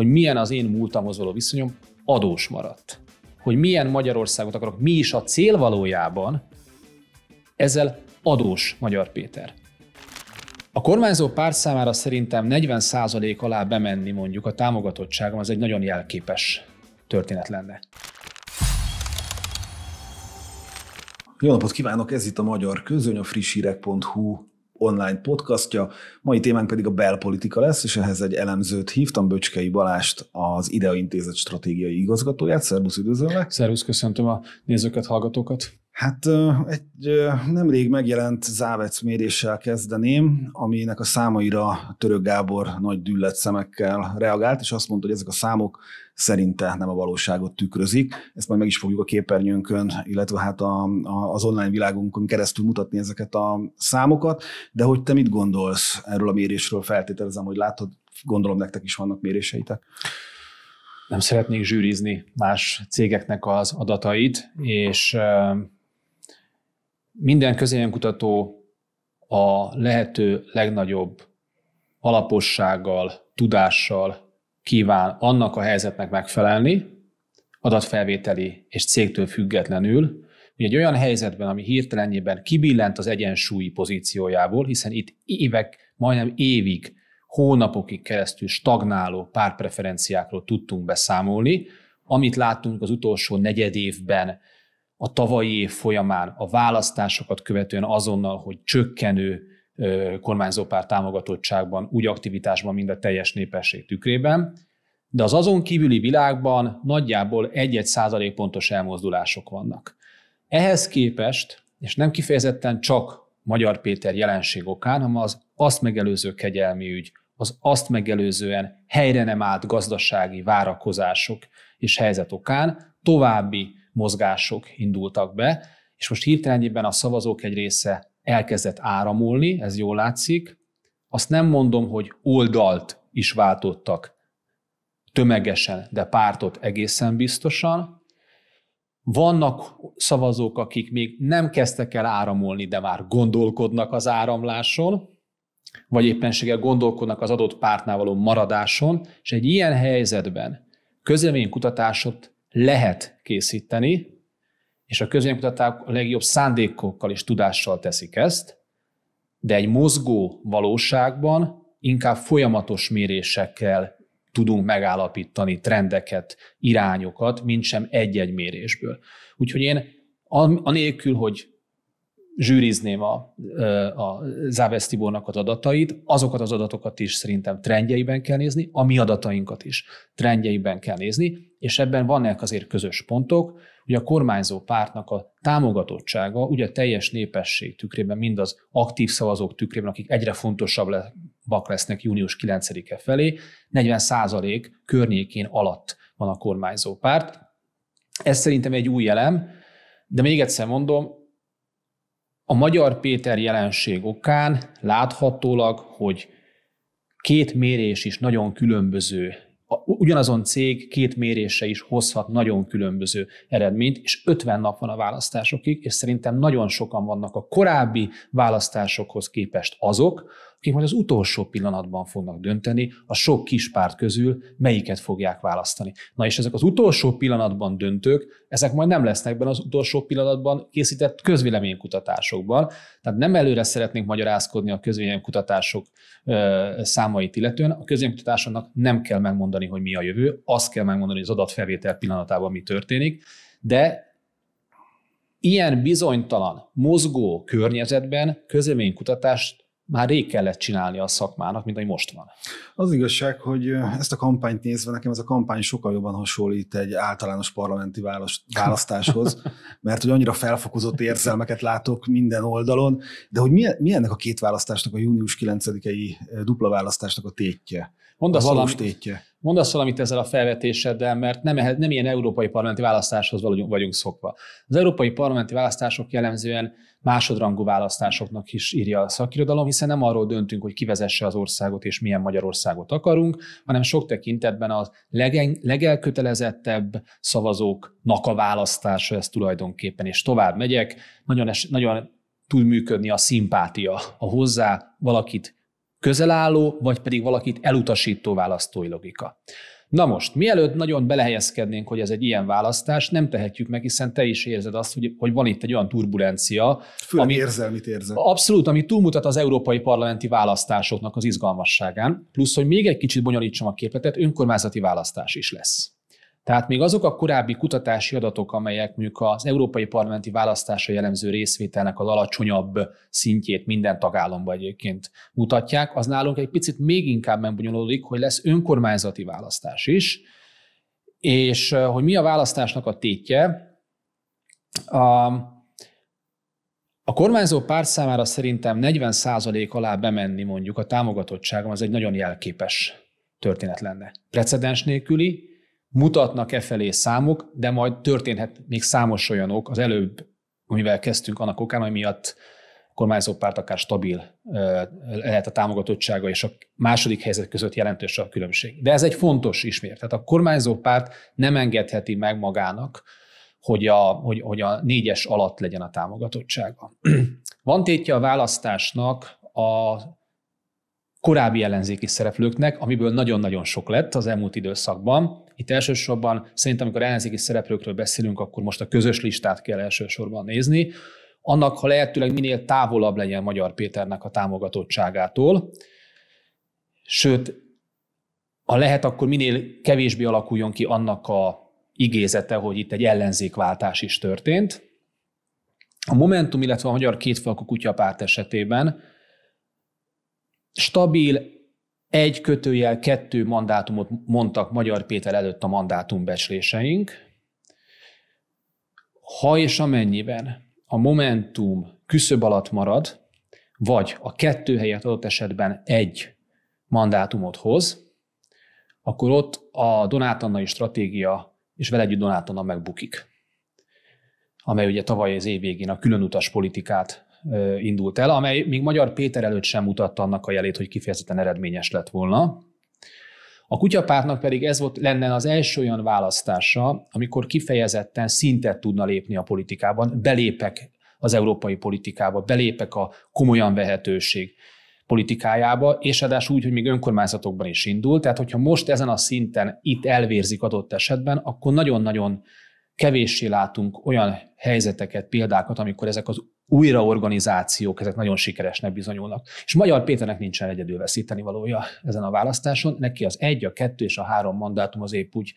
hogy milyen az én múltamhoz való viszonyom, adós maradt. Hogy milyen Magyarországot akarok, mi is a cél valójában, ezzel adós Magyar Péter. A kormányzó párt számára szerintem 40% alá bemenni mondjuk a támogatottságom, az egy nagyon jelképes történet lenne. Jó napot kívánok, ez itt a Magyar Közöny, a frisshírek.hu online podcastja. Mai témánk pedig a belpolitika lesz, és ehhez egy elemzőt hívtam, Böcskei Balást, az Ideaintézet stratégiai igazgatóját. Szervusz, üdvözöllek! Szervusz, köszöntöm a nézőket, hallgatókat! Hát egy nemrég megjelent Závec méréssel kezdeném, aminek a számaira Török Gábor nagy düllet szemekkel reagált, és azt mondta, hogy ezek a számok szerinte nem a valóságot tükrözik. Ezt majd meg is fogjuk a képernyőnkön, illetve hát a, a, az online világunkon keresztül mutatni ezeket a számokat, de hogy te mit gondolsz erről a mérésről, feltételezem, hogy látod, gondolom nektek is vannak méréseitek nem szeretnék zsűrizni más cégeknek az adatait, és minden kutató a lehető legnagyobb alapossággal, tudással kíván annak a helyzetnek megfelelni, adatfelvételi és cégtől függetlenül, hogy egy olyan helyzetben, ami hirtelenjében kibillent az egyensúlyi pozíciójából, hiszen itt évek, majdnem évig, hónapokig keresztül stagnáló párpreferenciákról tudtunk beszámolni, amit láttunk az utolsó negyed évben, a tavalyi év folyamán a választásokat követően azonnal, hogy csökkenő kormányzópár támogatottságban, úgy aktivitásban, mind a teljes népesség tükrében, de az azon kívüli világban nagyjából 1-1 százalékpontos elmozdulások vannak. Ehhez képest, és nem kifejezetten csak Magyar Péter jelenség okán, hanem az azt megelőző kegyelmi ügy, az azt megelőzően helyre nem állt gazdasági várakozások és helyzet okán további mozgások indultak be, és most hirtelenjében a szavazók egy része elkezdett áramolni, ez jól látszik. Azt nem mondom, hogy oldalt is váltottak tömegesen, de pártot egészen biztosan. Vannak szavazók, akik még nem kezdtek el áramolni, de már gondolkodnak az áramláson, vagy éppenséggel gondolkodnak az adott pártnál való maradáson, és egy ilyen helyzetben közleménykutatásot lehet készíteni, és a közvéleménykutatók a legjobb szándékokkal és tudással teszik ezt, de egy mozgó valóságban inkább folyamatos mérésekkel tudunk megállapítani trendeket, irányokat, mint sem egy-egy mérésből. Úgyhogy én anélkül, hogy zsűrizném a, a Závesztibónak az adatait, azokat az adatokat is szerintem trendjeiben kell nézni, a mi adatainkat is trendjeiben kell nézni, és ebben vannak azért közös pontok, hogy a kormányzó pártnak a támogatottsága, ugye a teljes népesség tükrében, mind az aktív szavazók tükrében, akik egyre fontosabbak lesznek június 9-e felé, 40 környékén alatt van a kormányzó párt. Ez szerintem egy új elem, de még egyszer mondom, a Magyar Péter jelenség okán láthatólag, hogy két mérés is nagyon különböző a, ugyanazon cég két mérése is hozhat nagyon különböző eredményt, és 50 nap van a választásokig, és szerintem nagyon sokan vannak a korábbi választásokhoz képest azok, akik majd az utolsó pillanatban fognak dönteni a sok kis párt közül, melyiket fogják választani. Na és ezek az utolsó pillanatban döntők, ezek majd nem lesznek benne az utolsó pillanatban készített közvéleménykutatásokban, tehát nem előre szeretnénk magyarázkodni a közvéleménykutatások számait illetően, a közvéleménykutatásoknak nem kell megmondani, hogy mi a jövő, azt kell megmondani, hogy az adatfelvétel pillanatában mi történik, de ilyen bizonytalan, mozgó környezetben közleménykutatás már rég kellett csinálni a szakmának, mint ami most van. Az igazság, hogy ezt a kampányt nézve nekem ez a kampány sokkal jobban hasonlít egy általános parlamenti választáshoz, mert hogy annyira felfokozott érzelmeket látok minden oldalon, de hogy mi, mi ennek a két választásnak, a június 9-i dupla választásnak a tétje? Mondasz a valós tétje mondasz valamit ezzel a felvetéseddel, mert nem, ehhez, nem ilyen európai parlamenti választáshoz vagyunk szokva. Az európai parlamenti választások jellemzően másodrangú választásoknak is írja a szakirodalom, hiszen nem arról döntünk, hogy kivezesse az országot és milyen Magyarországot akarunk, hanem sok tekintetben a legen, legelkötelezettebb szavazóknak a választása ez tulajdonképpen, és tovább megyek, nagyon, es, nagyon tud működni a szimpátia, a hozzá valakit közelálló, vagy pedig valakit elutasító választói logika. Na most, mielőtt nagyon belehelyezkednénk, hogy ez egy ilyen választás, nem tehetjük meg, hiszen te is érzed azt, hogy, hogy van itt egy olyan turbulencia. Főleg ami, érzelmit érzed. Abszolút, ami túlmutat az európai parlamenti választásoknak az izgalmasságán. Plusz, hogy még egy kicsit bonyolítsam a képletet, önkormányzati választás is lesz. Tehát még azok a korábbi kutatási adatok, amelyek mondjuk az európai parlamenti választásra jellemző részvételnek az alacsonyabb szintjét minden tagállamban egyébként mutatják, az nálunk egy picit még inkább megbonyolódik, hogy lesz önkormányzati választás is, és eh, hogy mi a választásnak a tétje. A, a kormányzó párt számára szerintem 40% alá bemenni mondjuk a támogatottságom, az egy nagyon jelképes történet lenne. Precedens nélküli, mutatnak e felé számok, de majd történhet még számos olyan ok, az előbb, amivel kezdtünk annak okán, ami miatt a kormányzó párt akár stabil lehet a támogatottsága, és a második helyzet között jelentős a különbség. De ez egy fontos ismér. Tehát a kormányzó párt nem engedheti meg magának, hogy a, hogy, hogy a négyes alatt legyen a támogatottsága. Van tétje a választásnak a korábbi ellenzéki szereplőknek, amiből nagyon-nagyon sok lett az elmúlt időszakban. Itt elsősorban szerintem, amikor ellenzéki szereplőkről beszélünk, akkor most a közös listát kell elsősorban nézni. Annak, ha lehetőleg minél távolabb legyen Magyar Péternek a támogatottságától, sőt, ha lehet, akkor minél kevésbé alakuljon ki annak a igézete, hogy itt egy ellenzékváltás is történt. A Momentum, illetve a Magyar Kétfalkú Kutyapárt esetében stabil, egy kötőjel kettő mandátumot mondtak Magyar Péter előtt a mandátumbecsléseink. Ha és amennyiben a Momentum küszöb alatt marad, vagy a kettő helyett adott esetben egy mandátumot hoz, akkor ott a Donát Annai stratégia és vele együtt Donát Anna megbukik, amely ugye tavaly az év végén a különutas politikát indult el, amely még Magyar Péter előtt sem mutatta annak a jelét, hogy kifejezetten eredményes lett volna. A kutyapártnak pedig ez volt lenne az első olyan választása, amikor kifejezetten szintet tudna lépni a politikában, belépek az európai politikába, belépek a komolyan vehetőség politikájába, és ráadásul úgy, hogy még önkormányzatokban is indul. Tehát, hogyha most ezen a szinten itt elvérzik adott esetben, akkor nagyon-nagyon kevéssé látunk olyan helyzeteket, példákat, amikor ezek az újraorganizációk, ezek nagyon sikeresnek bizonyulnak. És Magyar Péternek nincsen egyedül veszíteni valója ezen a választáson, neki az egy, a kettő és a három mandátum az épp úgy,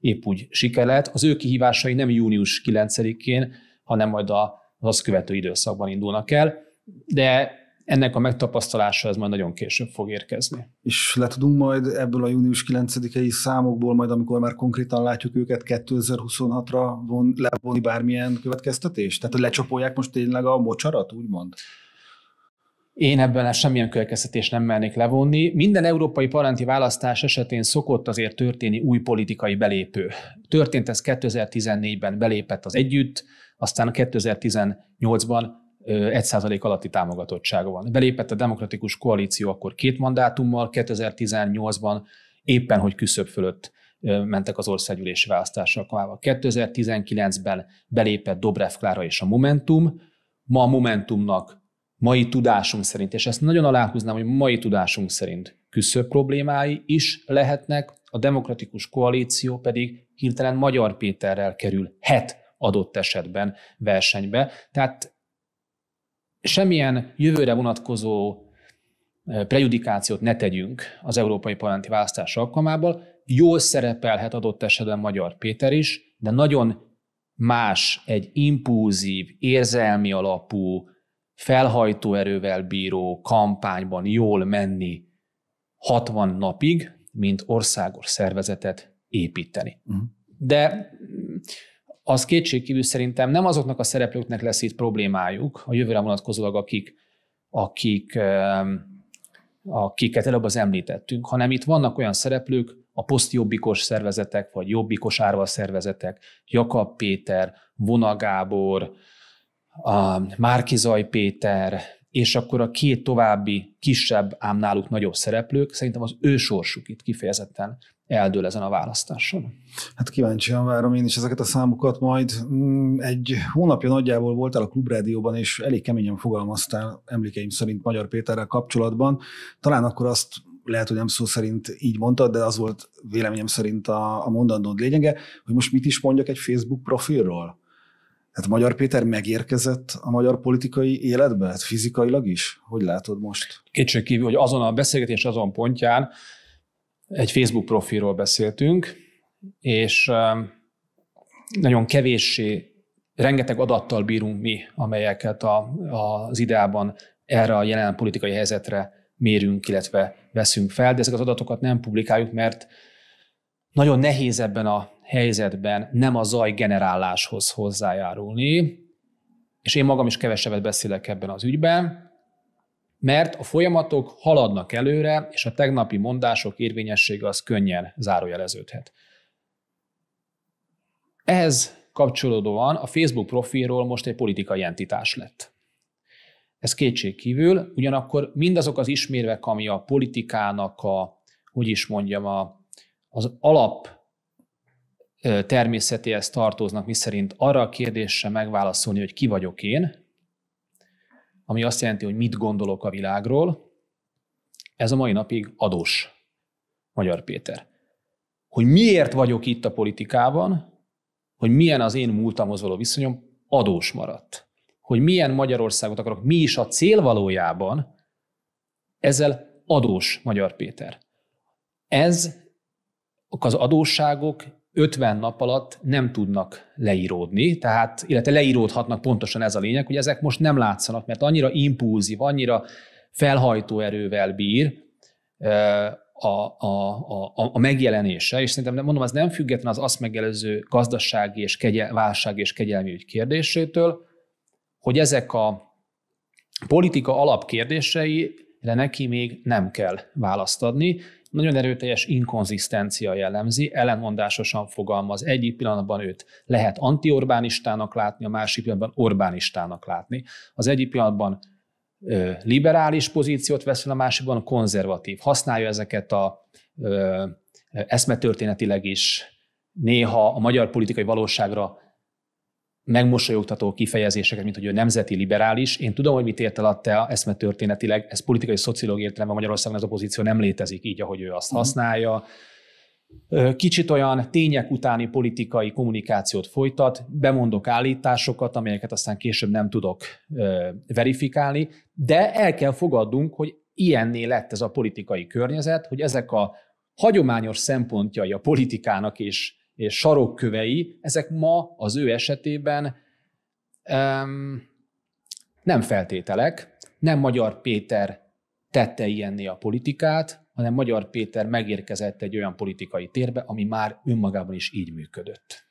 épp úgy siker lehet. Az ő kihívásai nem június 9-én, hanem majd az azt követő időszakban indulnak el, de ennek a megtapasztalása ez majd nagyon később fog érkezni. És le tudunk majd ebből a június 9-i számokból, majd amikor már konkrétan látjuk őket 2026-ra von, levonni bármilyen következtetést? Tehát lecsapolják most tényleg a mocsarat, úgymond? Én ebben semmilyen következtetés nem mernék levonni. Minden európai parlamenti választás esetén szokott azért történni új politikai belépő. Történt ez 2014-ben, belépett az együtt, aztán 2018-ban 1% alatti támogatottsága van. Belépett a demokratikus koalíció akkor két mandátummal, 2018-ban éppen, hogy küszöbb fölött mentek az országgyűlési választások 2019-ben belépett Dobrev Klára és a Momentum. Ma a Momentumnak mai tudásunk szerint, és ezt nagyon aláhúznám, hogy mai tudásunk szerint küszöbb problémái is lehetnek, a demokratikus koalíció pedig hirtelen Magyar Péterrel kerül het adott esetben versenybe. Tehát semmilyen jövőre vonatkozó prejudikációt ne tegyünk az európai parlamenti választás alkalmából. Jól szerepelhet adott esetben Magyar Péter is, de nagyon más egy impulzív, érzelmi alapú, felhajtó erővel bíró kampányban jól menni 60 napig, mint országos szervezetet építeni. Uh-huh. De az kétségkívül szerintem nem azoknak a szereplőknek lesz itt problémájuk, a jövőre vonatkozólag, akik, akik, akiket előbb az említettünk, hanem itt vannak olyan szereplők, a posztjobbikos szervezetek, vagy jobbikos árva szervezetek, Jakab Péter, Vona Gábor, a Márkizaj Péter, és akkor a két további kisebb, ám náluk nagyobb szereplők, szerintem az ő sorsuk itt kifejezetten eldől ezen a választáson. Hát kíváncsian várom én is ezeket a számokat majd. Mm, egy hónapja nagyjából voltál a Klubrádióban, és elég keményen fogalmaztál emlékeim szerint Magyar Péterrel kapcsolatban. Talán akkor azt lehet, hogy nem szó szerint így mondtad, de az volt véleményem szerint a, a mondandód lényege, hogy most mit is mondjak egy Facebook profilról. Hát Magyar Péter megérkezett a magyar politikai életbe, hát fizikailag is? Hogy látod most? Kétségkívül, hogy azon a beszélgetés azon pontján, egy Facebook profilról beszéltünk, és um, nagyon kevéssé, rengeteg adattal bírunk mi, amelyeket a, a, az ideában erre a jelen politikai helyzetre mérünk, illetve veszünk fel, de ezek az adatokat nem publikáljuk, mert nagyon nehéz ebben a helyzetben nem a zaj generáláshoz hozzájárulni, és én magam is kevesebbet beszélek ebben az ügyben, mert a folyamatok haladnak előre, és a tegnapi mondások érvényessége az könnyen zárójeleződhet. Ehhez kapcsolódóan a Facebook profilról most egy politikai entitás lett. Ez kétség kívül, ugyanakkor mindazok az ismérvek, ami a politikának a, hogy is mondjam, a, az alap természetéhez tartoznak, miszerint arra a kérdésre megválaszolni, hogy ki vagyok én, ami azt jelenti, hogy mit gondolok a világról, ez a mai napig adós Magyar Péter. Hogy miért vagyok itt a politikában, hogy milyen az én múltamhoz való viszonyom, adós maradt. Hogy milyen Magyarországot akarok, mi is a cél valójában, ezzel adós Magyar Péter. Ez az adósságok 50 nap alatt nem tudnak leíródni, tehát, illetve leíródhatnak, pontosan ez a lényeg, hogy ezek most nem látszanak, mert annyira impulzív, annyira felhajtó erővel bír a, a, a, a megjelenése, és szerintem mondom, az nem független az azt megelőző gazdasági és kegye, válság és kegyelmi ügy kérdésétől, hogy ezek a politika alapkérdései de neki még nem kell választ adni, nagyon erőteljes inkonzisztencia jellemzi, ellenmondásosan fogalmaz. Egyik pillanatban őt lehet antiorbánistának látni, a másik pillanatban orbánistának látni. Az egyik pillanatban ö, liberális pozíciót vesz fel, a másikban konzervatív. Használja ezeket a ö, eszmetörténetileg is néha a magyar politikai valóságra megmosolyogtató kifejezéseket, mint hogy ő nemzeti liberális. Én tudom, hogy mit ért el a te eszme történetileg, ez politikai szociológiai értelemben Magyarországon az opozíció nem létezik így, ahogy ő azt mhm. használja. Kicsit olyan tények utáni politikai kommunikációt folytat, bemondok állításokat, amelyeket aztán később nem tudok verifikálni, de el kell fogadnunk, hogy ilyenné lett ez a politikai környezet, hogy ezek a hagyományos szempontjai a politikának és és sarokkövei, ezek ma az ő esetében um, nem feltételek, nem Magyar Péter tette ilyenné a politikát, hanem Magyar Péter megérkezett egy olyan politikai térbe, ami már önmagában is így működött.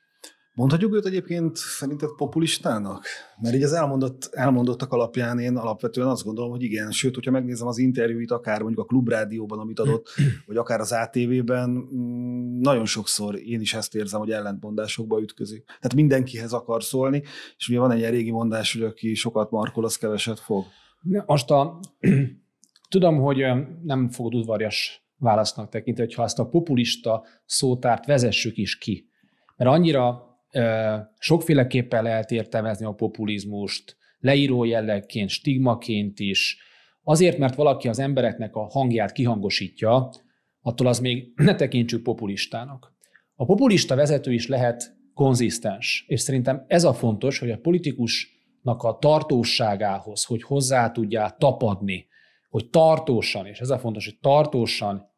Mondhatjuk őt egyébként szerinted populistának? Mert így az elmondott, elmondottak alapján én alapvetően azt gondolom, hogy igen. Sőt, hogyha megnézem az interjúit, akár mondjuk a klubrádióban, amit adott, vagy akár az ATV-ben, mm, nagyon sokszor én is ezt érzem, hogy ellentmondásokba ütközik. Tehát mindenkihez akar szólni, és ugye van egy ilyen régi mondás, hogy aki sokat markol, az keveset fog. Most a, tudom, hogy nem fogod udvarjas válasznak tekinteni, hogyha azt a populista szótárt vezessük is ki. Mert annyira Sokféleképpen lehet értelmezni a populizmust, leíró jellegként, stigmaként is. Azért, mert valaki az embereknek a hangját kihangosítja, attól az még ne tekintsük populistának. A populista vezető is lehet konzisztens, és szerintem ez a fontos, hogy a politikusnak a tartóságához, hogy hozzá tudja tapadni, hogy tartósan, és ez a fontos, hogy tartósan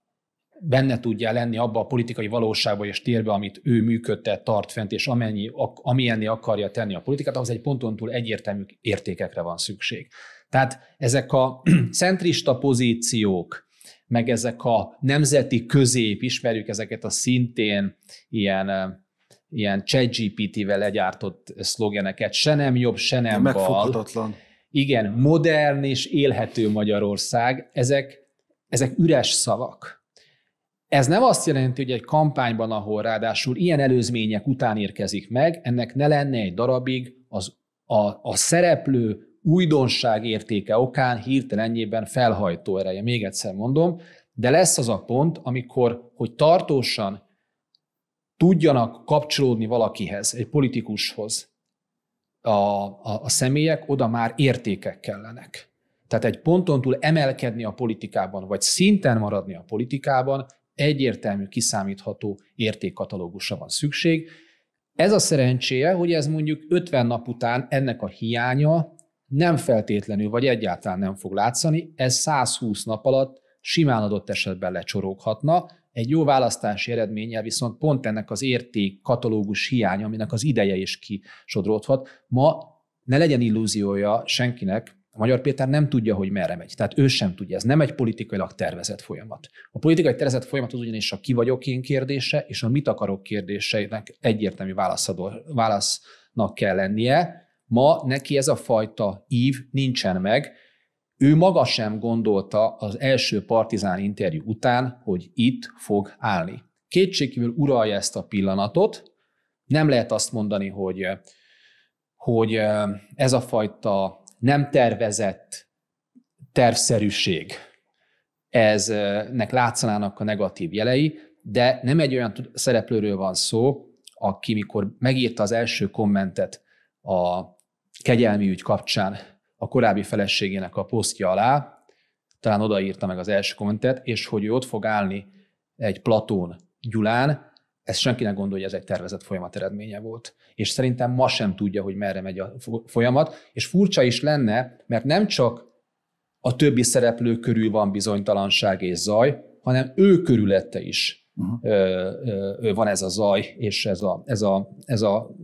benne tudja lenni abba a politikai valóságba és térbe, amit ő működtet, tart fent, és amennyi, amilyenni akarja tenni a politikát, ahhoz egy ponton túl egyértelmű értékekre van szükség. Tehát ezek a centrista pozíciók, meg ezek a nemzeti közép, ismerjük ezeket a szintén ilyen ilyen ChatGPT-vel legyártott szlogeneket, se nem jobb, se nem Megfoghatatlan. bal. Igen, modern és élhető Magyarország, ezek, ezek üres szavak. Ez nem azt jelenti, hogy egy kampányban, ahol ráadásul ilyen előzmények után érkezik meg, ennek ne lenne egy darabig az, a, a szereplő újdonság értéke okán hirtelennyében felhajtó ereje. Még egyszer mondom, de lesz az a pont, amikor, hogy tartósan tudjanak kapcsolódni valakihez, egy politikushoz a, a, a személyek, oda már értékek kellenek. Tehát egy ponton túl emelkedni a politikában, vagy szinten maradni a politikában egyértelmű, kiszámítható értékkatalógusra van szükség. Ez a szerencséje, hogy ez mondjuk 50 nap után ennek a hiánya nem feltétlenül, vagy egyáltalán nem fog látszani, ez 120 nap alatt simán adott esetben lecsoroghatna, egy jó választási eredménye viszont pont ennek az érték katalógus hiánya, aminek az ideje is kisodródhat. Ma ne legyen illúziója senkinek, a Magyar Péter nem tudja, hogy merre megy. Tehát ő sem tudja. Ez nem egy politikailag tervezett folyamat. A politikai tervezett folyamat az ugyanis a ki vagyok én kérdése, és a mit akarok kérdéseinek egyértelmű válaszadó, válasznak kell lennie. Ma neki ez a fajta ív nincsen meg. Ő maga sem gondolta az első partizán interjú után, hogy itt fog állni. Kétségkívül uralja ezt a pillanatot. Nem lehet azt mondani, hogy, hogy ez a fajta nem tervezett tervszerűség, eznek látszanának a negatív jelei, de nem egy olyan szereplőről van szó, aki mikor megírta az első kommentet a kegyelmi ügy kapcsán a korábbi feleségének a posztja alá, talán odaírta meg az első kommentet, és hogy ő ott fog állni egy platón Gyulán, ez senki ne gondolja, hogy ez egy tervezett folyamat eredménye volt. És szerintem ma sem tudja, hogy merre megy a folyamat, és furcsa is lenne, mert nem csak a többi szereplő körül van bizonytalanság és zaj, hanem ő körülette is uh-huh. ö, ö, van ez a zaj, és ez a, ez a, ez a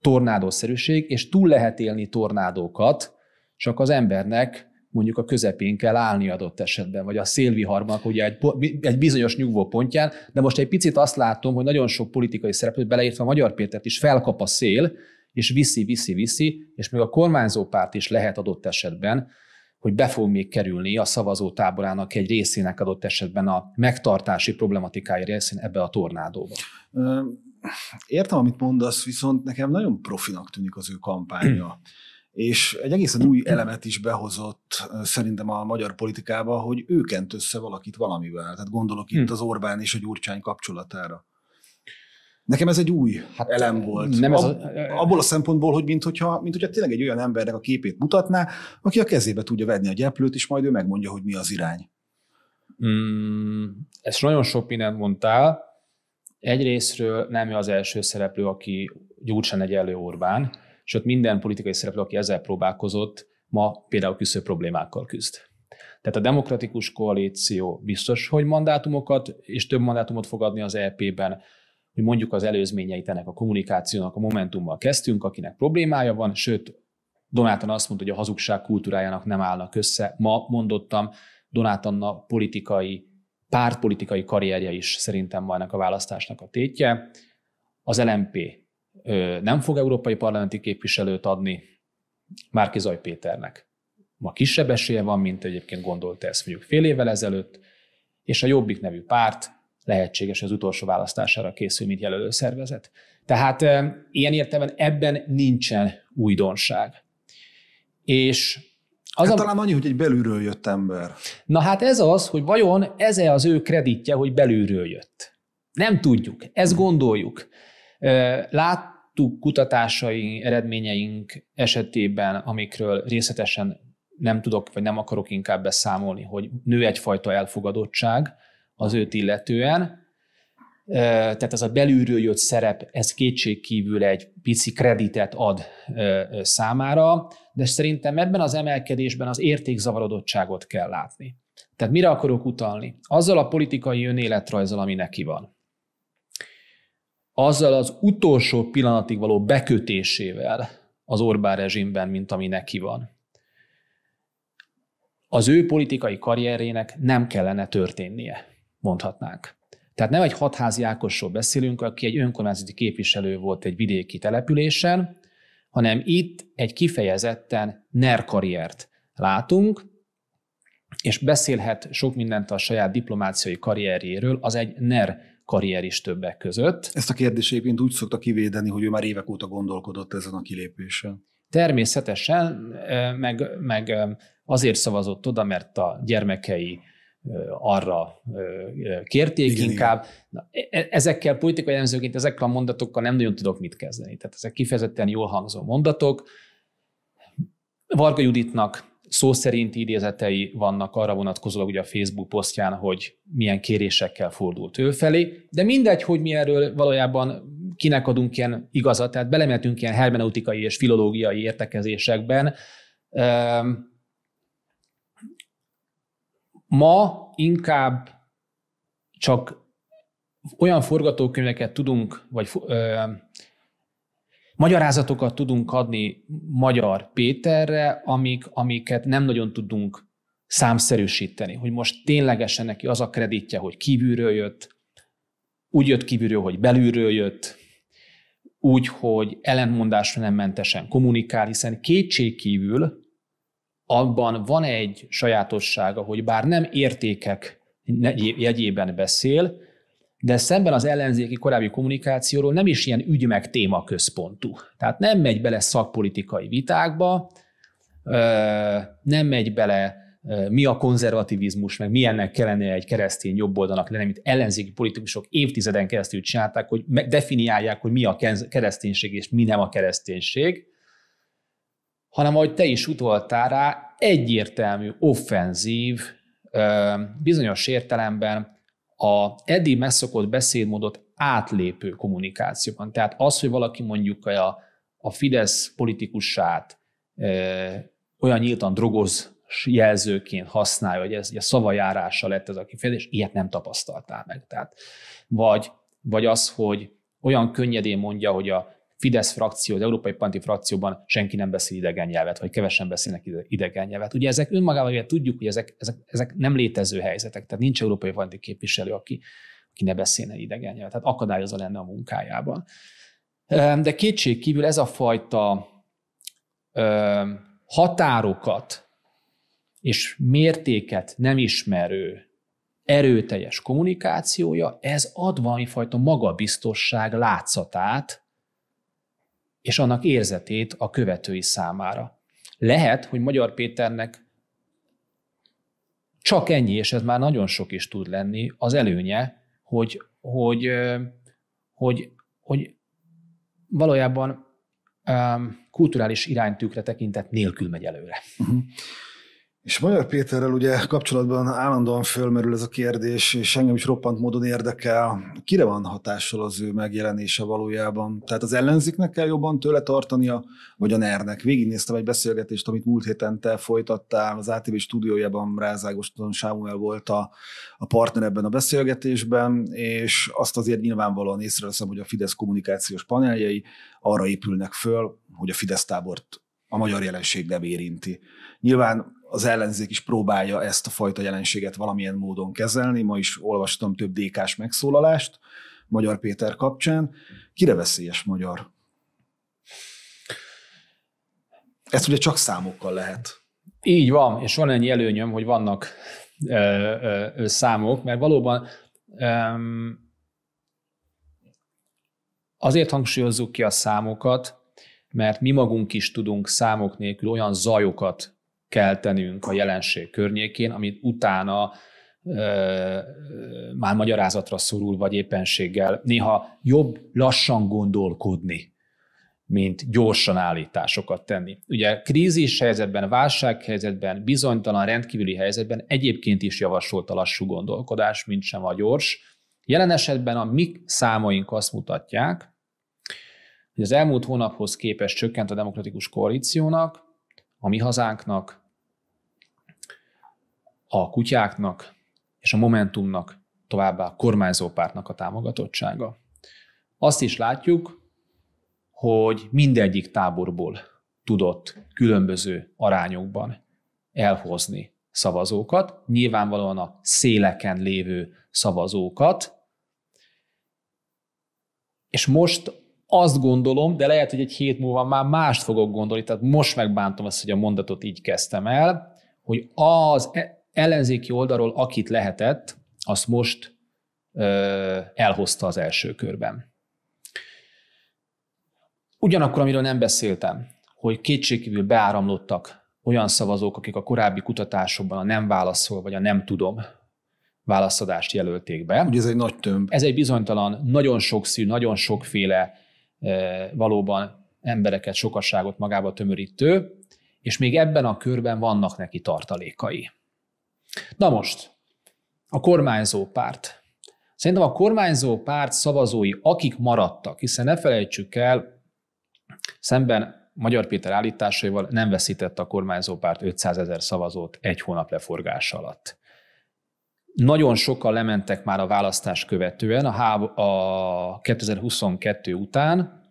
tornádószerűség, és túl lehet élni tornádókat, csak az embernek mondjuk a közepén kell állni adott esetben, vagy a szélviharban, ugye egy, egy bizonyos nyugvó pontján, de most egy picit azt látom, hogy nagyon sok politikai szereplő beleértve a Magyar Pétert is felkap a szél, és viszi, viszi, viszi, és még a kormányzó párt is lehet adott esetben, hogy be fog még kerülni a szavazótáborának egy részének adott esetben a megtartási problematikái részén ebbe a tornádóba. Értem, amit mondasz, viszont nekem nagyon profinak tűnik az ő kampánya. és egy egészen új elemet is behozott szerintem a magyar politikába, hogy őkent össze valakit valamivel. Tehát gondolok itt hm. az Orbán és a Gyurcsány kapcsolatára. Nekem ez egy új hát, elem volt. Nem ez a... Abból a szempontból, hogy minthogyha, mint tényleg egy olyan embernek a képét mutatná, aki a kezébe tudja venni a gyeplőt, és majd ő megmondja, hogy mi az irány. Hmm, ezt nagyon sok mindent mondtál. Egyrésztről nem ő az első szereplő, aki Gyurcsán egy elő Orbán sőt minden politikai szereplő, aki ezzel próbálkozott, ma például küszöbb problémákkal küzd. Tehát a demokratikus koalíció biztos, hogy mandátumokat és több mandátumot fog adni az EP-ben, hogy mondjuk az előzményeit ennek a kommunikációnak a Momentummal kezdtünk, akinek problémája van, sőt, Donátan azt mondta, hogy a hazugság kultúrájának nem állnak össze. Ma mondottam, Donátanna politikai, pártpolitikai karrierje is szerintem majdnak a választásnak a tétje. Az LMP nem fog európai parlamenti képviselőt adni Zaj Péternek. Ma kisebb esélye van, mint egyébként gondolta ezt mondjuk fél évvel ezelőtt, és a Jobbik nevű párt lehetséges az utolsó választására készül, mint jelölő szervezet. Tehát ilyen értelemben ebben nincsen újdonság. És az hát a... talán annyi, hogy egy belülről jött ember. Na hát ez az, hogy vajon ez -e az ő kreditje, hogy belülről jött. Nem tudjuk, ezt gondoljuk. Lát, kutatásai, eredményeink esetében, amikről részletesen nem tudok, vagy nem akarok inkább beszámolni, hogy nő egyfajta elfogadottság az őt illetően, tehát ez a belülről jött szerep, ez kétségkívül egy pici kreditet ad számára, de szerintem ebben az emelkedésben az értékzavarodottságot kell látni. Tehát mire akarok utalni? Azzal a politikai önéletrajzal, ami neki van azzal az utolsó pillanatig való bekötésével az Orbán rezsimben, mint ami neki van. Az ő politikai karrierének nem kellene történnie, mondhatnánk. Tehát nem egy hatházi Ákosról beszélünk, aki egy önkormányzati képviselő volt egy vidéki településen, hanem itt egy kifejezetten NER karriert látunk, és beszélhet sok mindent a saját diplomáciai karrierjéről, az egy NER karrier is többek között. Ezt a kérdést egyébként úgy szokta kivédeni, hogy ő már évek óta gondolkodott ezen a kilépésen. Természetesen, meg, meg azért szavazott oda, mert a gyermekei arra kérték igen, inkább. Igen. Na, e, e, ezekkel politikai elemzőként, ezekkel a mondatokkal nem nagyon tudok mit kezdeni. Tehát ezek kifejezetten jól hangzó mondatok. Varga Juditnak szó szerint idézetei vannak arra vonatkozólag ugye a Facebook posztján, hogy milyen kérésekkel fordult ő felé, de mindegy, hogy mi erről valójában kinek adunk ilyen igazat, tehát belemeltünk ilyen hermeneutikai és filológiai értekezésekben. Ma inkább csak olyan forgatókönyveket tudunk, vagy Magyarázatokat tudunk adni Magyar Péterre, amik, amiket nem nagyon tudunk számszerűsíteni, hogy most ténylegesen neki az a kreditje, hogy kívülről jött, úgy jött kívülről, hogy belülről jött, úgy, hogy ellentmondásra nem mentesen kommunikál, hiszen kétségkívül abban van egy sajátossága, hogy bár nem értékek jegyében beszél, de szemben az ellenzéki korábbi kommunikációról nem is ilyen ügy meg téma központú. Tehát nem megy bele szakpolitikai vitákba, nem megy bele mi a konzervativizmus, meg milyennek kellene egy keresztény oldalnak lenni, amit ellenzéki politikusok évtizeden keresztül csinálták, hogy definiálják, hogy mi a kereszténység és mi nem a kereszténység, hanem ahogy te is utoltál rá, egyértelmű, offenzív, bizonyos értelemben a eddig megszokott beszédmódot átlépő kommunikációban. Tehát az, hogy valaki mondjuk a, a Fidesz politikussát e, olyan nyíltan drogoz jelzőként használja, hogy ez a szavajárása lett ez a kifejezés, ilyet nem tapasztaltál meg. Tehát, vagy, vagy az, hogy olyan könnyedén mondja, hogy a Fidesz frakció, az Európai Panti frakcióban senki nem beszél idegen nyelvet, vagy kevesen beszélnek idegen nyelvet. Ugye ezek önmagában ugye tudjuk, hogy ezek, ezek, ezek nem létező helyzetek, tehát nincs Európai Panti képviselő, aki, aki ne beszélne idegen nyelvet, tehát akadályozza lenne a munkájában. De kétség kívül ez a fajta határokat és mértéket nem ismerő erőteljes kommunikációja, ez ad valami fajta magabiztosság látszatát és annak érzetét a követői számára. Lehet, hogy Magyar Péternek csak ennyi, és ez már nagyon sok is tud lenni, az előnye, hogy, hogy, hogy, hogy valójában kulturális iránytűkre tekintett nélkül megy előre. Uh-huh. És Magyar Péterrel ugye kapcsolatban állandóan fölmerül ez a kérdés, és engem is roppant módon érdekel, kire van hatással az ő megjelenése valójában? Tehát az ellenzéknek kell jobban tőle tartania, vagy a NER-nek? Végignéztem egy beszélgetést, amit múlt héten te folytattál, az ATV stúdiójában Rázágoston Sámuel volt a, a partner ebben a beszélgetésben, és azt azért nyilvánvalóan észreveszem, hogy a Fidesz kommunikációs paneljei arra épülnek föl, hogy a Fidesz tábort a magyar jelenség nem érinti. Nyilván az ellenzék is próbálja ezt a fajta jelenséget valamilyen módon kezelni. Ma is olvastam több DK-s megszólalást Magyar Péter kapcsán. Kire veszélyes magyar? Ezt ugye csak számokkal lehet. Így van, és van ennyi előnyöm, hogy vannak ö, ö, ö, számok, mert valóban ö, azért hangsúlyozzuk ki a számokat, mert mi magunk is tudunk számok nélkül olyan zajokat kell tennünk a jelenség környékén, amit utána már magyarázatra szorul, vagy éppenséggel néha jobb lassan gondolkodni, mint gyorsan állításokat tenni. Ugye krízis helyzetben, válsághelyzetben, bizonytalan rendkívüli helyzetben egyébként is javasolt a lassú gondolkodás, mint sem a gyors. Jelen esetben a mi számaink azt mutatják, hogy az elmúlt hónaphoz képest csökkent a demokratikus koalíciónak, a mi hazánknak, a kutyáknak és a Momentumnak, továbbá a kormányzópártnak a támogatottsága. Azt is látjuk, hogy mindegyik táborból tudott különböző arányokban elhozni szavazókat, nyilvánvalóan a széleken lévő szavazókat, és most azt gondolom, de lehet, hogy egy hét múlva már mást fogok gondolni, tehát most megbántom azt, hogy a mondatot így kezdtem el, hogy az e- ellenzéki oldalról, akit lehetett, azt most ö, elhozta az első körben. Ugyanakkor, amiről nem beszéltem, hogy kétségkívül beáramlottak olyan szavazók, akik a korábbi kutatásokban a nem válaszol, vagy a nem tudom válaszadást jelölték be. Ugye ez egy nagy tömb. Ez egy bizonytalan, nagyon sokszínű, nagyon sokféle valóban embereket, sokasságot magába tömörítő, és még ebben a körben vannak neki tartalékai. Na most, a kormányzó párt. Szerintem a kormányzó párt szavazói, akik maradtak, hiszen ne felejtsük el, szemben Magyar Péter állításaival nem veszített a kormányzó párt 500 ezer szavazót egy hónap leforgása alatt. Nagyon sokan lementek már a választás követően, a, háb- a 2022 után.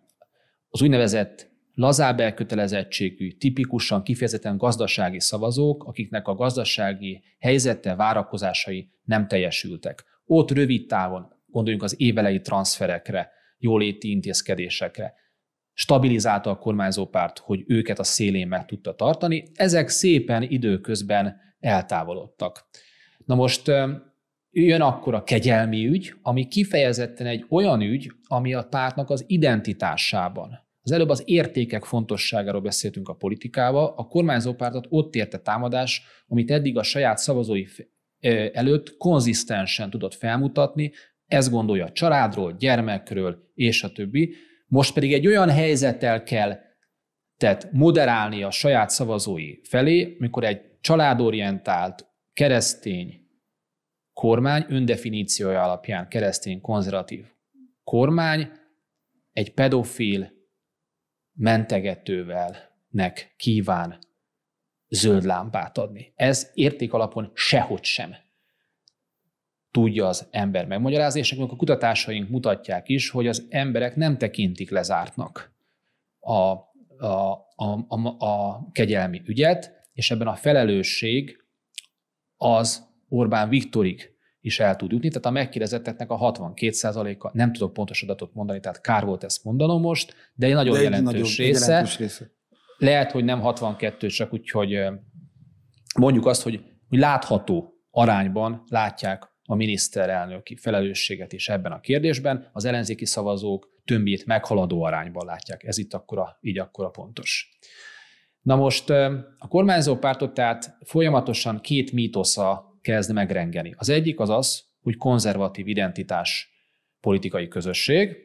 Az úgynevezett lazább elkötelezettségű, tipikusan kifejezetten gazdasági szavazók, akiknek a gazdasági helyzete, várakozásai nem teljesültek. Ott rövid távon, gondoljunk az évelei transferekre, jóléti intézkedésekre, stabilizálta a kormányzó párt, hogy őket a szélén meg tudta tartani, ezek szépen időközben eltávolodtak. Na most jön akkor a kegyelmi ügy, ami kifejezetten egy olyan ügy, ami a pártnak az identitásában. Az előbb az értékek fontosságáról beszéltünk a politikába, a kormányzó pártot ott érte támadás, amit eddig a saját szavazói előtt konzisztensen tudott felmutatni, ez gondolja a családról, gyermekről és a többi. Most pedig egy olyan helyzettel kell tehát moderálni a saját szavazói felé, mikor egy családorientált, keresztény kormány öndefiníciója alapján keresztény konzervatív kormány egy pedofil mentegetővel nek kíván zöld lámpát adni. Ez érték alapon sehogy sem tudja az ember megmagyarázni, és a kutatásaink mutatják is, hogy az emberek nem tekintik lezártnak a, a, a, a, a kegyelmi ügyet, és ebben a felelősség az Orbán Viktorig is el tud jutni. Tehát a megkérdezetteknek a 62%-a, nem tudok pontos adatot mondani, tehát kár volt ezt mondanom most, de egy nagyon de egy jelentős, nagyon, része, jelentős része. Lehet, hogy nem 62, csak úgy, hogy mondjuk azt, hogy, hogy látható arányban látják a miniszterelnöki felelősséget is ebben a kérdésben, az ellenzéki szavazók tömbjét meghaladó arányban látják. Ez itt akkora, így akkora pontos. Na most a kormányzó pártot tehát folyamatosan két mítosza kezd megrengeni. Az egyik az az, hogy konzervatív identitás politikai közösség,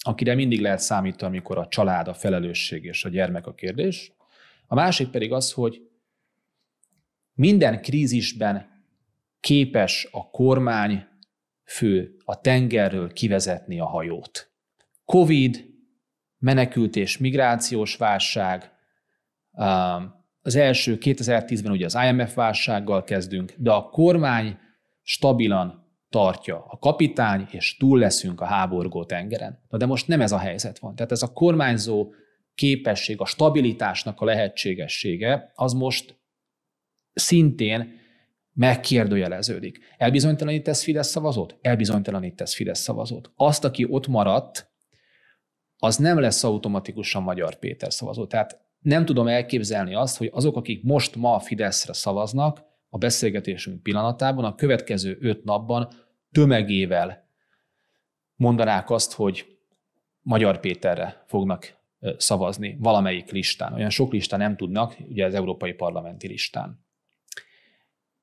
akire mindig lehet számítani, amikor a család, a felelősség és a gyermek a kérdés. A másik pedig az, hogy minden krízisben képes a kormány fő a tengerről kivezetni a hajót. Covid, menekült és migrációs válság, az első 2010-ben ugye az IMF válsággal kezdünk, de a kormány stabilan tartja a kapitány, és túl leszünk a háborgó tengeren. Na de most nem ez a helyzet van. Tehát ez a kormányzó képesség, a stabilitásnak a lehetségessége, az most szintén megkérdőjeleződik. Elbizonytalanít Fidesz szavazót? Elbizonytalanít Fidesz szavazót. Azt, aki ott maradt, az nem lesz automatikusan Magyar Péter szavazó. Tehát nem tudom elképzelni azt, hogy azok, akik most ma a Fideszre szavaznak, a beszélgetésünk pillanatában, a következő öt napban tömegével mondanák azt, hogy Magyar Péterre fognak szavazni valamelyik listán. Olyan sok listán nem tudnak, ugye az Európai Parlamenti listán.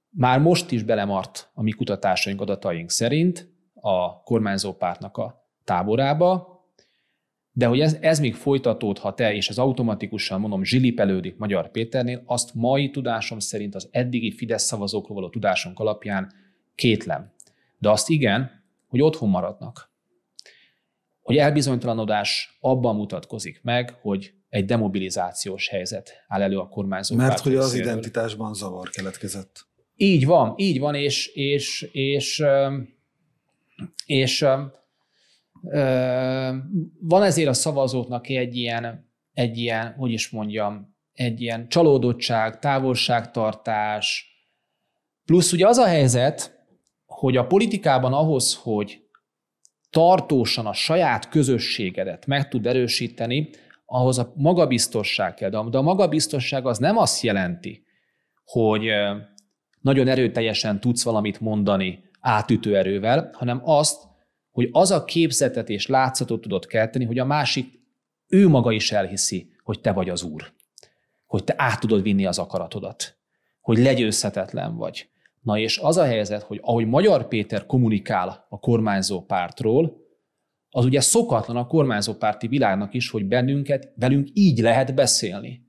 Már most is belemart a mi kutatásaink, adataink szerint a kormányzó pártnak a táborába, de hogy ez, ez még folytatódhat el és ez automatikusan mondom zsilipelődik Magyar Péternél, azt mai tudásom szerint az eddigi Fidesz szavazókról való tudásunk alapján kétlem. De azt igen, hogy otthon maradnak. Hogy elbizonytalanodás abban mutatkozik meg, hogy egy demobilizációs helyzet áll elő a kormányzó Mert hogy az identitásban zavar keletkezett. Így van, így van, és, és, és, és, és van ezért a szavazóknak egy ilyen, egy ilyen, hogy is mondjam, egy ilyen csalódottság, távolságtartás, plusz ugye az a helyzet, hogy a politikában ahhoz, hogy tartósan a saját közösségedet meg tud erősíteni, ahhoz a magabiztosság kell. De a magabiztosság az nem azt jelenti, hogy nagyon erőteljesen tudsz valamit mondani átütő erővel, hanem azt, hogy az a képzetet és látszatot tudod kelteni, hogy a másik ő maga is elhiszi, hogy te vagy az úr. Hogy te át tudod vinni az akaratodat. Hogy legyőzhetetlen vagy. Na és az a helyzet, hogy ahogy Magyar Péter kommunikál a kormányzó pártról, az ugye szokatlan a kormányzó párti világnak is, hogy bennünket, velünk így lehet beszélni.